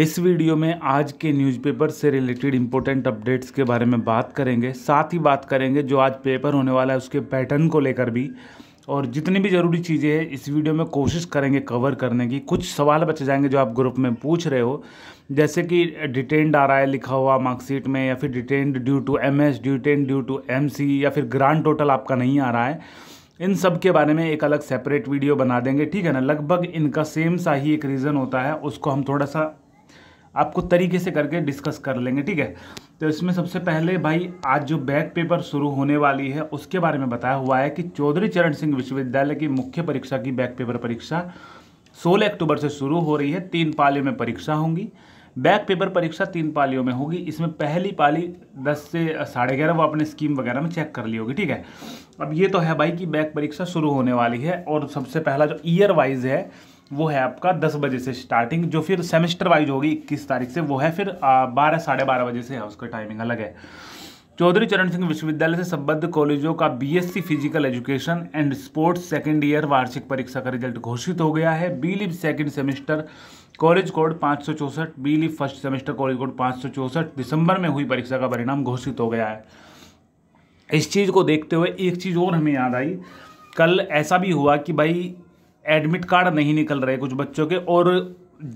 इस वीडियो में आज के न्यूज़पेपर से रिलेटेड इंपॉर्टेंट अपडेट्स के बारे में बात करेंगे साथ ही बात करेंगे जो आज पेपर होने वाला है उसके पैटर्न को लेकर भी और जितनी भी ज़रूरी चीज़ें हैं इस वीडियो में कोशिश करेंगे कवर करने की कुछ सवाल बचे जाएंगे जो आप ग्रुप में पूछ रहे हो जैसे कि डिटेंड आ रहा है लिखा हुआ मार्कशीट में या फिर detained due to M S detained due to M C या फिर ग्रांड टोटल आपका नहीं आ रहा है इन सब के बारे में एक अलग सेपरेट वीडियो बना देंगे ठीक है ना लगभग इनका सेम सा ही एक रीज़न होता है उसको हम थोड़ा सा आपको तरीके से करके डिस्कस कर लेंगे ठीक है तो इसमें सबसे पहले भाई आज जो बैक पेपर शुरू होने वाली है उसके बारे में बताया हुआ है कि चौधरी चरण सिंह विश्वविद्यालय की मुख्य परीक्षा की बैक पेपर परीक्षा 16 अक्टूबर से शुरू हो रही है तीन पालियों में परीक्षा होंगी बैक पेपर परीक्षा तीन पालियों में होगी इसमें पहली पाली दस से साढ़े ग्यारह वो अपने स्कीम वगैरह में चेक कर ली होगी ठीक है अब ये तो है भाई कि बैक परीक्षा शुरू होने वाली है और सबसे पहला जो ईयर वाइज है वो है आपका दस बजे से स्टार्टिंग जो फिर सेमेस्टर वाइज होगी इक्कीस तारीख से वो है फिर बारह साढ़े बारह बजे से है उसका टाइमिंग अलग है चौधरी चरण सिंह विश्वविद्यालय से संबद्ध कॉलेजों का BSc physical education and sports second year वार्षिक परीक्षा का रिजल्ट घोषित हो गया है B lib second semester college code पाँच सौ चौंसठ B lib first semester college code पाँच सौ चौंसठ दिसंबर में हुई परीक्षा का परिणाम घोषित हो गया है इस चीज़ को देखते हुए एक चीज़ और हमें याद आई कल ऐसा भी हुआ कि भाई एडमिट कार्ड नहीं निकल रहे कुछ बच्चों के और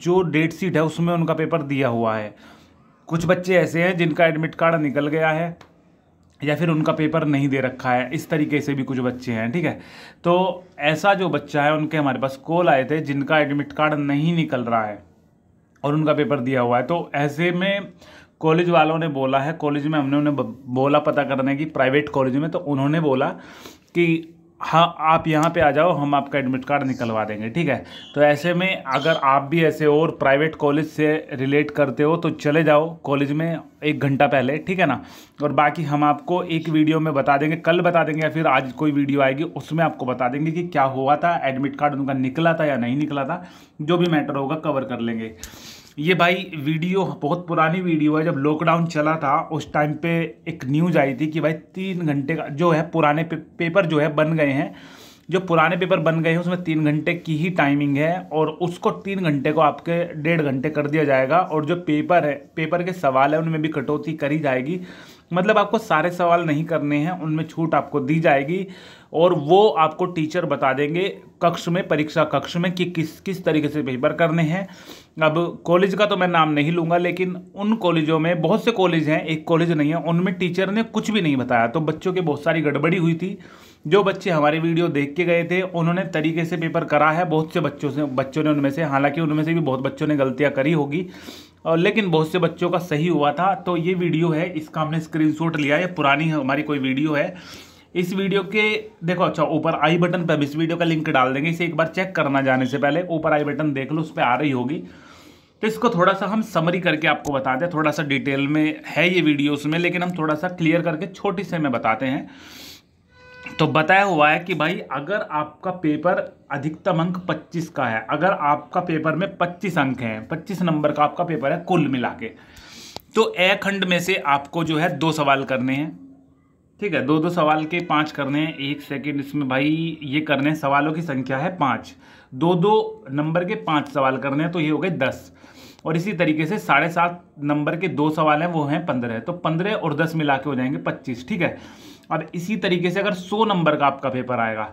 जो डेट शीट है उसमें उनका पेपर दिया हुआ है कुछ बच्चे ऐसे हैं जिनका एडमिट कार्ड निकल गया है या फिर उनका पेपर नहीं दे रखा है इस तरीके से भी कुछ बच्चे हैं ठीक है तो ऐसा जो बच्चा है उनके हमारे पास कॉल आए थे जिनका एडमिट कार्ड नहीं निकल रहा है और उनका पेपर दिया हुआ है तो ऐसे में कॉलेज वालों ने बोला है कॉलेज में हमने उन्हें बोला पता करने की प्राइवेट कॉलेज में तो उन्होंने बोला कि हाँ आप यहाँ पे आ जाओ हम आपका एडमिट कार्ड निकलवा देंगे ठीक है तो ऐसे में अगर आप भी ऐसे और प्राइवेट कॉलेज से रिलेट करते हो तो चले जाओ कॉलेज में एक घंटा पहले ठीक है ना और बाकी हम आपको एक वीडियो में बता देंगे कल बता देंगे या फिर आज कोई वीडियो आएगी उसमें आपको बता देंगे कि क्या हुआ था एडमिट कार्ड उनका निकला था या नहीं निकला था जो भी मैटर होगा कवर कर लेंगे ये भाई वीडियो बहुत पुरानी वीडियो है जब लॉकडाउन चला था उस टाइम पे एक न्यूज़ आई थी कि भाई तीन घंटे का जो है पुराने पे, पेपर जो है बन गए हैं जो पुराने पेपर बन गए हैं उसमें तीन घंटे की ही टाइमिंग है और उसको तीन घंटे को आपके डेढ़ घंटे कर दिया जाएगा और जो पेपर है पेपर के सवाल है उनमें भी कटौती करी जाएगी मतलब आपको सारे सवाल नहीं करने हैं उनमें छूट आपको दी जाएगी और वो आपको टीचर बता देंगे कक्ष में परीक्षा कक्ष में कि किस किस तरीके से पेपर करने हैं अब कॉलेज का तो मैं नाम नहीं लूँगा लेकिन उन कॉलेजों में बहुत से कॉलेज हैं एक कॉलेज नहीं है उनमें टीचर ने कुछ भी नहीं बताया तो बच्चों की बहुत सारी गड़बड़ी हुई थी जो बच्चे हमारे वीडियो देख के गए थे उन्होंने तरीके से पेपर करा है बहुत से बच्चों से बच्चों ने उनमें से हालांकि उनमें से भी बहुत बच्चों ने गलतियाँ करी होगी लेकिन बहुत से बच्चों का सही हुआ था तो ये वीडियो है इसका हमने स्क्रीनशॉट लिया है पुरानी हमारी कोई वीडियो है इस वीडियो के देखो अच्छा ऊपर आई बटन पर इस वीडियो का लिंक डाल देंगे इसे एक बार चेक करना जाने से पहले ऊपर आई बटन देख लो उस पर आ रही होगी तो इसको थोड़ा सा हम समरी करके आपको बताते हैं थोड़ा सा डिटेल में है ये वीडियो उसमें लेकिन हम थोड़ा सा क्लियर करके छोटी से में बताते हैं तो बताया हुआ है कि भाई अगर आपका पेपर अधिकतम अंक 25 का है अगर आपका पेपर में 25 अंक हैं 25 नंबर का आपका पेपर है कुल मिला के तो ए खंड में से आपको जो है दो सवाल करने हैं ठीक है दो दो सवाल के पांच करने हैं एक सेकंड इसमें भाई ये करने हैं सवालों की संख्या है पाँच दो दो नंबर के पाँच सवाल करने हैं तो ये हो गए दस और इसी तरीके से साढ़े सात नंबर के दो सवाल हैं वो हैं पंद्रह तो पंद्रह और दस मिला के हो जाएंगे पच्चीस ठीक है अब इसी तरीके से अगर सौ नंबर का आपका पेपर आएगा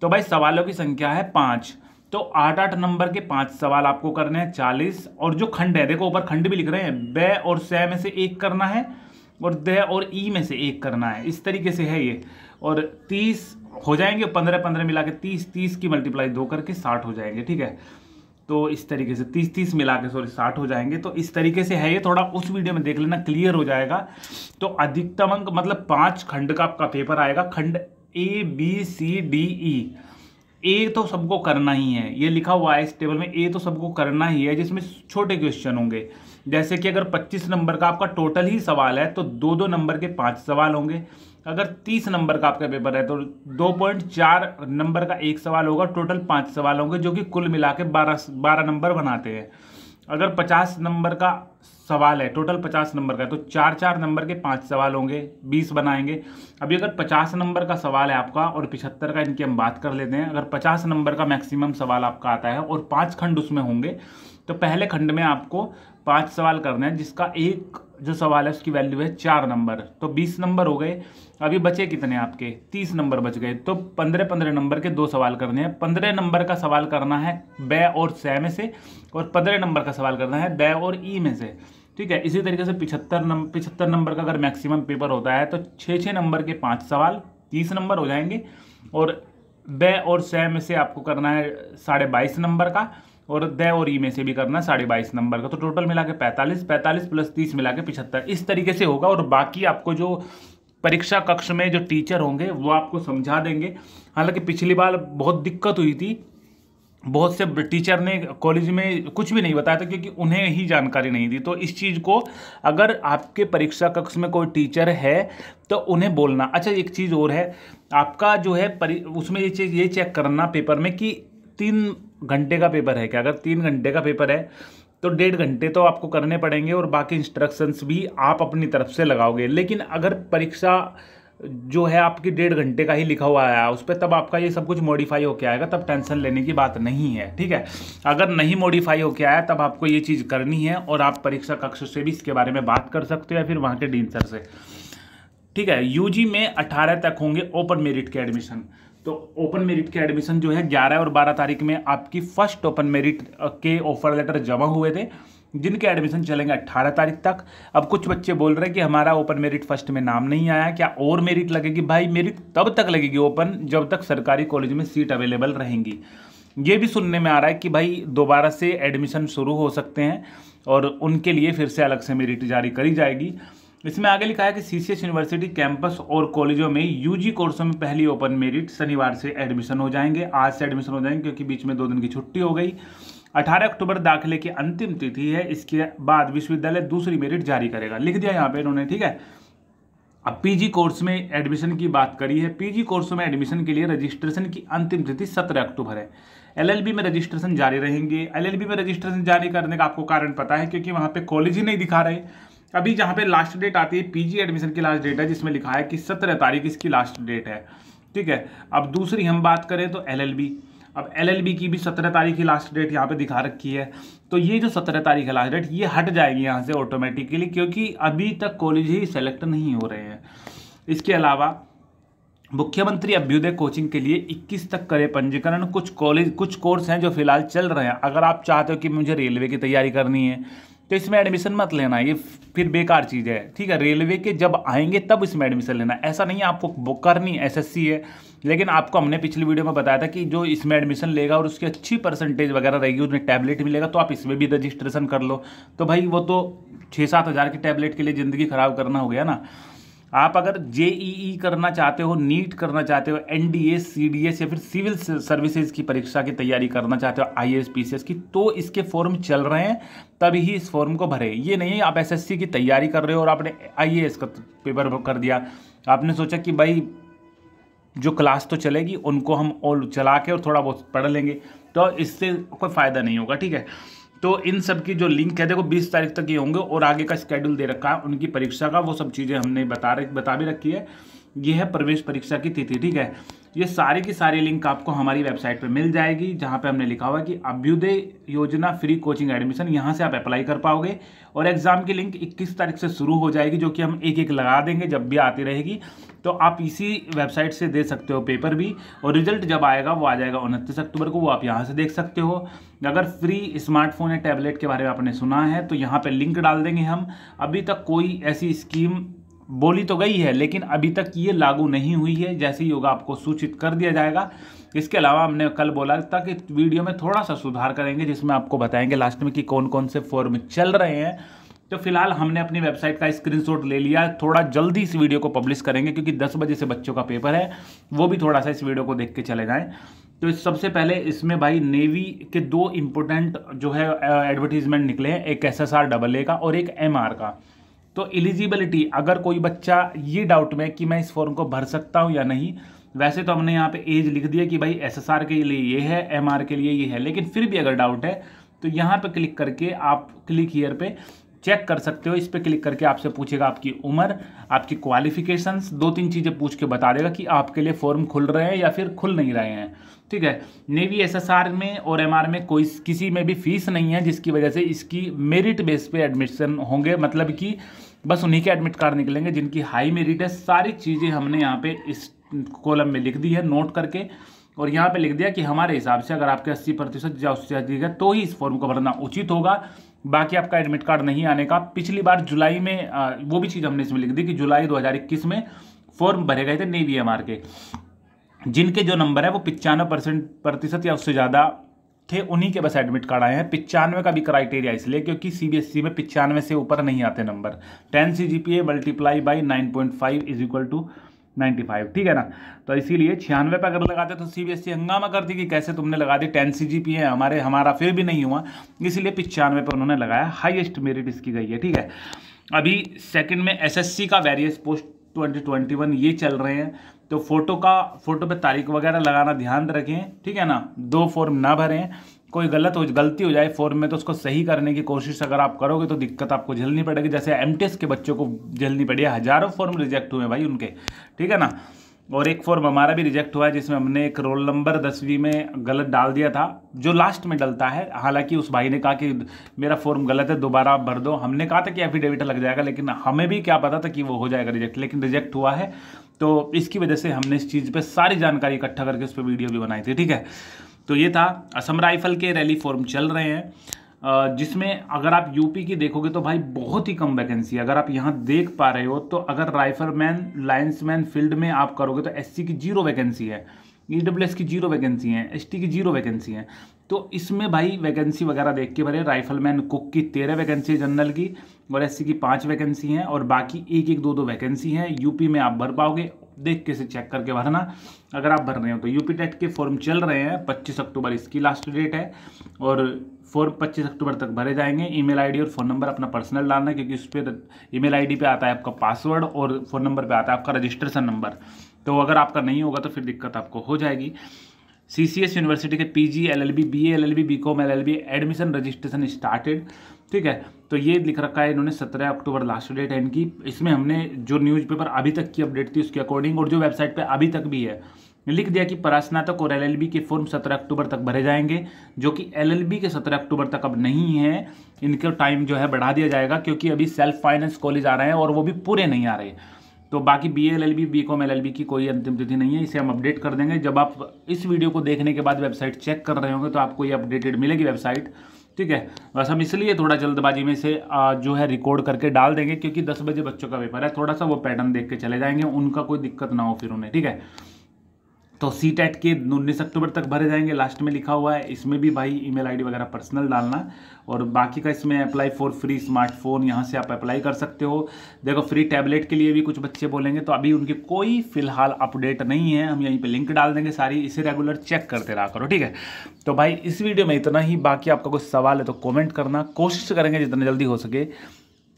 तो भाई सवालों की संख्या है पाँच तो आठ आठ नंबर के पाँच सवाल आपको करने हैं चालीस और जो खंड है देखो ऊपर खंड भी लिख रहे हैं ब और स में से एक करना है और द और ई में से एक करना है इस तरीके से है ये और तीस हो जाएंगे पंद्रह पंद्रह मिला के तीस तीस की मल्टीप्लाई दो करके साठ हो जाएंगे ठीक है तो इस तरीके से तीस तीस मिला के सॉरी साठ हो जाएंगे तो इस तरीके से है ये थोड़ा उस वीडियो में देख लेना क्लियर हो जाएगा तो अधिकतम अंक मतलब पांच खंड का आपका पेपर आएगा खंड A B C D E ए तो सबको करना ही है ये लिखा हुआ है इस टेबल में ए तो सबको करना ही है जिसमें छोटे क्वेश्चन होंगे जैसे कि अगर 25 नंबर का आपका टोटल ही सवाल है तो दो दो नंबर के पांच सवाल होंगे अगर 30 नंबर का आपका पेपर है तो दो पॉइंट चार नंबर का एक सवाल होगा टोटल पाँच सवाल होंगे जो कि कुल मिला के बारह बारह नंबर बनाते हैं अगर पचास नंबर का सवाल है टोटल पचास नंबर का है तो चार चार नंबर के पांच सवाल होंगे बीस बनाएंगे अभी अगर पचास नंबर का सवाल है आपका और पिछहत्तर का इनकी हम बात कर लेते हैं अगर पचास नंबर का मैक्सिमम सवाल आपका आता है और पांच खंड उसमें होंगे तो पहले खंड में आपको पांच सवाल करना है जिसका एक जो सवाल है उसकी वैल्यू है चार नंबर तो बीस नंबर हो गए अभी बचे कितने आपके तीस नंबर बच गए तो पंद्रह पंद्रह नंबर के दो सवाल करने हैं पंद्रह नंबर का सवाल करना है ब और स में से और पंद्रह नंबर का सवाल करना है ब और ई में से ठीक है इसी तरीके से पिछहत्तर नंबर पिछहत्तर नंबर का अगर मैक्सिमम पेपर होता है तो छः छः नंबर के पाँच सवाल तीस नंबर हो जाएंगे और ब और स में से आपको करना है साढ़े बाईस नंबर का और दे और ई में से भी करना साढ़े बाईस नंबर का तो टोटल मिला के पैंतालीस पैंतालीस प्लस तीस मिला के पिछहत्तर इस तरीके से होगा और बाकी आपको जो परीक्षा कक्ष में जो टीचर होंगे वो आपको समझा देंगे हालांकि पिछली बार बहुत दिक्कत हुई थी बहुत से टीचर ने कॉलेज में कुछ भी नहीं बताया था क्योंकि उन्हें ही जानकारी नहीं थी तो इस चीज़ को अगर आपके परीक्षा कक्ष में कोई टीचर है तो उन्हें बोलना अच्छा एक चीज़ और है आपका जो है उसमें ये चीज़ ये चेक करना पेपर में कि तीन घंटे का पेपर है क्या अगर तीन घंटे का पेपर है तो डेढ़ घंटे तो आपको करने पड़ेंगे और बाकी इंस्ट्रक्शंस भी आप अपनी तरफ से लगाओगे लेकिन अगर परीक्षा जो है आपकी डेढ़ घंटे का ही लिखा हुआ है उस पर तब आपका ये सब कुछ मॉडिफाई होके आएगा तब टेंशन लेने की बात नहीं है ठीक है अगर नहीं मॉडिफाई होके आया तब आपको ये चीज़ करनी है और आप परीक्षा कक्ष से भी इसके बारे में बात कर सकते हो या फिर वहाँ के डीन सर से ठीक है यूजी में 18 तक होंगे ओपन मेरिट के एडमिशन तो ओपन मेरिट के एडमिशन जो है 11 और 12 तारीख में आपकी फर्स्ट ओपन मेरिट के ऑफर लेटर जमा हुए थे जिनके एडमिशन चलेंगे 18 तारीख तक अब कुछ बच्चे बोल रहे हैं कि हमारा ओपन मेरिट फर्स्ट में नाम नहीं आया क्या और मेरिट लगेगी भाई मेरिट तब तक लगेगी ओपन जब तक सरकारी कॉलेज में सीट अवेलेबल रहेंगी ये भी सुनने में आ रहा है कि भाई दोबारा से एडमिशन शुरू हो सकते हैं और उनके लिए फिर से अलग से मेरिट जारी करी जाएगी इसमें आगे लिखा है कि सीसीएस यूनिवर्सिटी कैंपस और कॉलेजों में यूजी कोर्सों में पहली ओपन मेरिट शनिवार से एडमिशन हो जाएंगे आज से एडमिशन हो जाएंगे क्योंकि बीच में दो दिन की छुट्टी हो गई 18 अक्टूबर दाखिले की अंतिम तिथि है इसके बाद विश्वविद्यालय दूसरी मेरिट जारी करेगा लिख दिया यहाँ पे इन्होंने ठीक है अब पीजी कोर्स में एडमिशन की बात करी है पीजी कोर्सों में एडमिशन के लिए रजिस्ट्रेशन की अंतिम तिथि सत्रह अक्टूबर है एलएलबी में रजिस्ट्रेशन जारी रहेंगे एलएलबी में रजिस्ट्रेशन जारी करने का आपको कारण पता है क्योंकि वहाँ पे कॉलेज ही नहीं दिखा रहे अभी जहाँ पे लास्ट डेट आती है पीजी एडमिशन की लास्ट डेट है जिसमें लिखा है कि सत्रह तारीख इसकी लास्ट डेट है ठीक है अब दूसरी हम बात करें तो एलएलबी अब एलएलबी की भी सत्रह तारीख की लास्ट डेट यहाँ पे दिखा रखी है तो ये जो सत्रह तारीख है लास्ट डेट ये हट जाएगी यहाँ से ऑटोमेटिकली क्योंकि अभी तक कॉलेज ही सेलेक्ट नहीं हो रहे हैं इसके अलावा मुख्यमंत्री अभ्युदय कोचिंग के लिए 21 तक करें पंजीकरण कुछ कॉलेज कुछ कोर्स हैं जो फिलहाल चल रहे हैं अगर आप चाहते हो कि मुझे रेलवे की तैयारी करनी है तो इसमें एडमिशन मत लेना ये फिर बेकार चीज़ है ठीक है रेलवे के जब आएंगे तब इसमें एडमिशन लेना ऐसा नहीं है आपको करनी एसएससी है लेकिन आपको हमने पिछली वीडियो में बताया था कि जो इसमें एडमिशन लेगा और उसकी अच्छी परसेंटेज वगैरह रहेगी उसमें टैबलेट मिलेगा तो आप इसमें भी रजिस्ट्रेशन कर लो तो भाई वो तो छः सात हज़ार की टैबलेट के लिए ज़िंदगी ख़राब करना हो गया ना आप अगर जेईई करना चाहते हो नीट करना चाहते हो एनडीए सीडीएस या फिर सिविल सर्विसेज की परीक्षा की तैयारी करना चाहते हो आईएएस पीसीएस की तो इसके फॉर्म चल रहे हैं तभी ही इस फॉर्म को भरे ये नहीं आप एसएससी की तैयारी कर रहे हो और आपने आईएएस का पेपर कर दिया आपने सोचा कि भाई जो क्लास तो चलेगी उनको हम और चला के और थोड़ा बहुत पढ़ लेंगे तो इससे कोई फ़ायदा नहीं होगा ठीक है तो इन सब की जो लिंक है देखो 20 तारीख तक ये होंगे और आगे का स्केड्यूल दे रखा है उनकी परीक्षा का वो सब चीज़ें हमने बता रख बता भी रखी है ये है प्रवेश परीक्षा की तिथि ठीक है ये सारी की सारी लिंक आपको हमारी वेबसाइट पर मिल जाएगी जहाँ पे हमने लिखा हुआ कि अभ्युदय योजना फ्री कोचिंग एडमिशन यहाँ से आप अप्लाई कर पाओगे और एग्ज़ाम की लिंक 21 तारीख से शुरू हो जाएगी जो कि हम एक एक लगा देंगे जब भी आती रहेगी तो आप इसी वेबसाइट से दे सकते हो पेपर भी और रिजल्ट जब आएगा वो आ जाएगा उनतीस अक्टूबर को वो आप यहाँ से देख सकते हो अगर फ्री स्मार्टफोन या टैबलेट के बारे में आपने सुना है तो यहाँ पर लिंक डाल देंगे हम अभी तक कोई ऐसी स्कीम बोली तो गई है लेकिन अभी तक ये लागू नहीं हुई है जैसे ही होगा आपको सूचित कर दिया जाएगा इसके अलावा हमने कल बोला था कि वीडियो में थोड़ा सा सुधार करेंगे जिसमें आपको बताएंगे लास्ट में कि कौन कौन से फॉर्म चल रहे हैं तो फिलहाल हमने अपनी वेबसाइट का स्क्रीनशॉट ले लिया थोड़ा जल्दी इस वीडियो को पब्लिश करेंगे क्योंकि 10 बजे से बच्चों का पेपर है वो भी थोड़ा सा इस वीडियो को देख के चले जाएँ तो सबसे पहले इसमें भाई नेवी के दो इम्पोर्टेंट जो है एडवर्टीजमेंट निकले हैं एक S S R double A का और एक एम आर का तो एलिजिबिलिटी अगर कोई बच्चा ये डाउट में कि मैं इस फॉर्म को भर सकता हूँ या नहीं वैसे तो हमने यहाँ पे एज लिख दिया कि भाई एसएसआर के लिए ये है एमआर के लिए ये है लेकिन फिर भी अगर डाउट है तो यहाँ पे क्लिक करके आप क्लिक हीयर पे चेक कर सकते हो इस पर क्लिक करके आपसे पूछेगा आपकी उम्र आपकी क्वालिफिकेशंस दो तीन चीज़ें पूछ के बता देगा कि आपके लिए फॉर्म खुल रहे हैं या फिर खुल नहीं रहे हैं ठीक है नेवी एसएसआर में और एमआर में कोई किसी में भी फीस नहीं है जिसकी वजह से इसकी मेरिट बेस पे एडमिशन होंगे मतलब कि बस उन्हीं के एडमिट कार्ड निकलेंगे जिनकी हाई मेरिट है सारी चीज़ें हमने यहाँ पे इस कॉलम में लिख दी है नोट करके और यहाँ पे लिख दिया कि हमारे हिसाब से अगर आपके अस्सी प्रतिशत या उससे अधिक है तो ही इस फॉर्म को भरना उचित होगा बाकी आपका एडमिट कार्ड नहीं आने का पिछली बार जुलाई में वो भी चीज़ हमने इसमें लिख दी कि जुलाई दो में फॉर्म भरे गए थे नेवी एम के जिनके जो नंबर है वो पचानवे परसेंट प्रतिशत या उससे ज़्यादा थे उन्हीं के बस एडमिट कार्ड आए हैं पिचानवे का भी क्राइटेरिया इसलिए क्योंकि सीबीएसई e में पिचानवे से ऊपर नहीं आते number ten C G P A multiply by nine point five is equal to ninety five ठीक है ना तो इसीलिए छियानवे पर अगर लगाते तो सी बी एस ई हंगामा करती कि कैसे तुमने लगा the ten C G P है हमारे हमारा फिर भी नहीं हुआ इसीलिए पिचानवे पर उन्होंने लगाया हाइएस्ट मेरिट इसकी गई है ठीक है अभी सेकेंड में एस एस सी का various post twenty twenty one ये चल रहे हैं तो फोटो का फोटो पे तारीख वगैरह लगाना ध्यान रखें ठीक है ना दो फॉर्म ना भरें कोई गलत हो गलती हो जाए फॉर्म में तो उसको सही करने की कोशिश अगर आप करोगे तो दिक्कत आपको झेलनी पड़ेगी जैसे एम के बच्चों को झेलनी पड़ी हज़ारों फॉर्म रिजेक्ट हुए भाई उनके ठीक है ना और एक फॉर्म हमारा भी रिजेक्ट हुआ है जिसमें हमने एक रोल नंबर दसवीं में गलत डाल दिया था जो लास्ट में डलता है हालांकि उस भाई ने कहा कि मेरा फॉर्म गलत है दोबारा आप भर दो हमने कहा था कि एफिडेविट लग जाएगा लेकिन हमें भी क्या पता था कि वो हो जाएगा रिजेक्ट लेकिन रिजेक्ट हुआ है तो इसकी वजह से हमने इस चीज़ पर सारी जानकारी इकट्ठा करके उस पर वीडियो भी बनाई थी ठीक है तो ये था असम राइफल के रैली फॉर्म चल रहे हैं जिसमें अगर आप यूपी की देखोगे तो भाई बहुत ही कम वैकेंसी है अगर आप यहाँ देख पा रहे हो तो अगर राइफलमैन लाइन्समैन फील्ड में आप करोगे तो एससी की जीरो वैकेंसी है ई e की जीरो वैकेंसी हैं एस की जीरो वैकेंसी हैं तो इसमें भाई वैकेंसी वगैरह देख के भरे राइफलमैन कुक की तेरह वैकेंसी है जनरल की और एस की पाँच वैकेंसी हैं और बाकी एक एक दो दो वैकेंसी हैं यूपी में आप भर पाओगे देख के से चेक करके भरना अगर आप भर रहे हो तो यूपी टेट के फॉर्म चल रहे हैं पच्चीस अक्टूबर इसकी लास्ट डेट है और फोर पच्चीस अक्टूबर तक भरे जाएंगे ईमेल आईडी और फ़ोन नंबर अपना पर्सनल डालना है क्योंकि उस पर तो ईमेल आईडी पे आता है आपका पासवर्ड और फ़ोन नंबर पे आता है आपका रजिस्ट्रेशन नंबर तो अगर आपका नहीं होगा तो फिर दिक्कत आपको हो जाएगी सी सी एस यूनिवर्सिटी के P G L L B B L L B B com L L B admission registration started ठीक है तो ये लिख रखा है इन्होंने सत्रह अक्टूबर लास्ट डेट है इनकी इसमें हमने जो न्यूज़पेपर अभी तक की अपडेट थी उसके अकॉर्डिंग और जो वेबसाइट पर अभी तक भी है लिख दिया कि परास्नातक और एलएलबी के फॉर्म 17 अक्टूबर तक भरे जाएंगे जो कि एलएलबी के 17 अक्टूबर तक अब नहीं है इनका टाइम जो है बढ़ा दिया जाएगा क्योंकि अभी सेल्फ फाइनेंस कॉलेज आ रहे हैं और वो भी पूरे नहीं आ रहे तो बाकी B L L B B com L L B की कोई अंतिम तिथि नहीं है इसे हम अपडेट कर देंगे जब आप इस वीडियो को देखने के बाद वेबसाइट चेक कर रहे होंगे तो आपको ये अपडेटेड मिलेगी वेबसाइट ठीक है बस हम इसलिए थोड़ा जल्दबाजी में से जो है रिकॉर्ड करके डाल देंगे क्योंकि दस बजे बच्चों का पेपर है थोड़ा सा वो पैटर्न देख के चले जाएंगे उनका कोई दिक्कत ना हो फिर उन्हें ठीक है तो सी टेट के उन्नीस अक्टूबर तक भरे जाएंगे लास्ट में लिखा हुआ है इसमें भी भाई ईमेल आईडी वगैरह पर्सनल डालना और बाकी का इसमें अप्लाई फॉर फ्री स्मार्टफोन यहाँ से आप अप्लाई कर सकते हो देखो फ्री टैबलेट के लिए भी कुछ बच्चे बोलेंगे तो अभी उनकी कोई फिलहाल अपडेट नहीं है हम यहीं पर लिंक डाल देंगे सारी इसे रेगुलर चेक करते रहा करो ठीक है तो भाई इस वीडियो में इतना ही बाकी आपका कुछ सवाल है तो कॉमेंट करना कोशिश करेंगे जितना जल्दी हो सके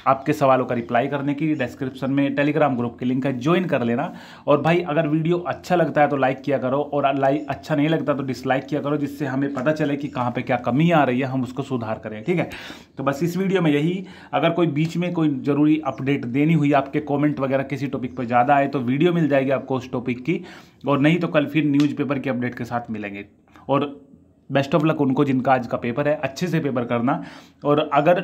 आपके सवालों का रिप्लाई करने की डिस्क्रिप्शन में टेलीग्राम ग्रुप की लिंक है ज्वाइन कर लेना और भाई अगर वीडियो अच्छा लगता है तो लाइक किया करो और लाइक अच्छा नहीं लगता तो डिसलाइक किया करो जिससे हमें पता चले कि कहाँ पर क्या कमी आ रही है हम उसको सुधार करें ठीक है तो बस इस वीडियो में यही अगर कोई बीच में कोई ज़रूरी अपडेट देनी हुई आपके कॉमेंट वगैरह किसी टॉपिक पर ज़्यादा आए तो वीडियो मिल जाएगी आपको उस टॉपिक की और नहीं तो कल फिर न्यूज़पेपर की अपडेट के साथ मिलेंगे और बेस्ट ऑफ लक उनको जिनका आज का पेपर है अच्छे से पेपर करना और अगर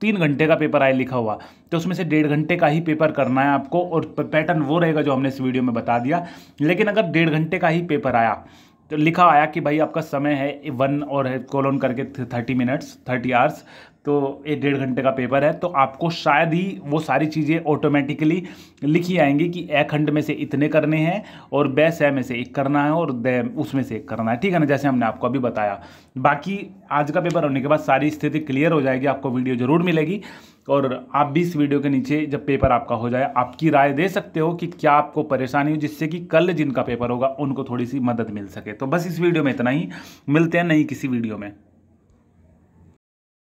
तीन घंटे का पेपर आए लिखा हुआ तो उसमें से डेढ़ घंटे का ही पेपर करना है आपको और पैटर्न वो रहेगा जो हमने इस वीडियो में बता दिया लेकिन अगर डेढ़ घंटे का ही पेपर आया तो लिखा आया कि भाई आपका समय है वन और है ऑन करके थर्टी मिनट्स थर्टी आवर्स तो एक डेढ़ घंटे का पेपर है तो आपको शायद ही वो सारी चीज़ें ऑटोमेटिकली लिखी आएंगी कि ए खंड में से इतने करने हैं और ब स में से एक करना है और द उसमें से एक करना है ठीक है ना जैसे हमने आपको अभी बताया बाकी आज का पेपर होने के बाद सारी स्थिति क्लियर हो जाएगी आपको वीडियो ज़रूर मिलेगी और आप भी इस वीडियो के नीचे जब पेपर आपका हो जाए आपकी राय दे सकते हो कि क्या आपको परेशानी हो जिससे कि कल जिनका पेपर होगा उनको थोड़ी सी मदद मिल सके तो बस इस वीडियो में इतना ही मिलते हैं नहीं किसी वीडियो में